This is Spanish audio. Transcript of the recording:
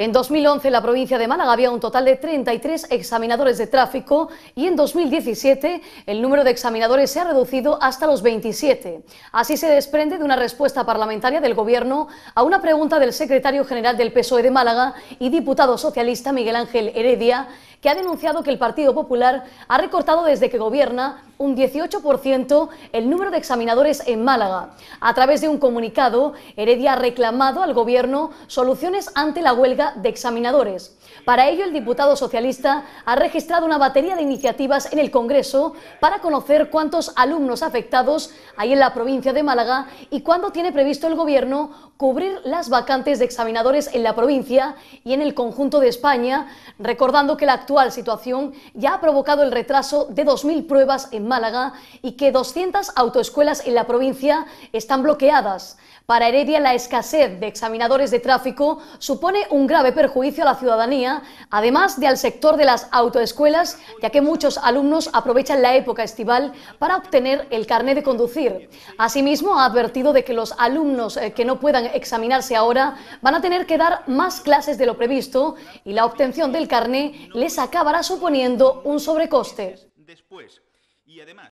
En 2011 en la provincia de Málaga había un total de 33 examinadores de tráfico y en 2017 el número de examinadores se ha reducido hasta los 27. Así se desprende de una respuesta parlamentaria del Gobierno a una pregunta del secretario general del PSOE de Málaga y diputado socialista Miguel Ángel Heredia que ha denunciado que el Partido Popular ha recortado desde que gobierna un 18% el número de examinadores en Málaga. A través de un comunicado, Heredia ha reclamado al Gobierno soluciones ante la huelga de examinadores. Para ello, el diputado socialista ha registrado una batería de iniciativas en el Congreso para conocer cuántos alumnos afectados hay en la provincia de Málaga y cuándo tiene previsto el Gobierno cubrir las vacantes de examinadores en la provincia y en el conjunto de España, recordando que la actual situación ya ha provocado el retraso de 2.000 pruebas en Málaga y que 200 autoescuelas en la provincia están bloqueadas. Para Heredia, la escasez de examinadores de tráfico supone un grave perjuicio a la ciudadanía, además de al sector de las autoescuelas, ya que muchos alumnos aprovechan la época estival para obtener el carnet de conducir. Asimismo, ha advertido de que los alumnos eh, que no puedan examinarse ahora van a tener que dar más clases de lo previsto y la obtención del carnet les acabará suponiendo un sobrecoste. Después, y además...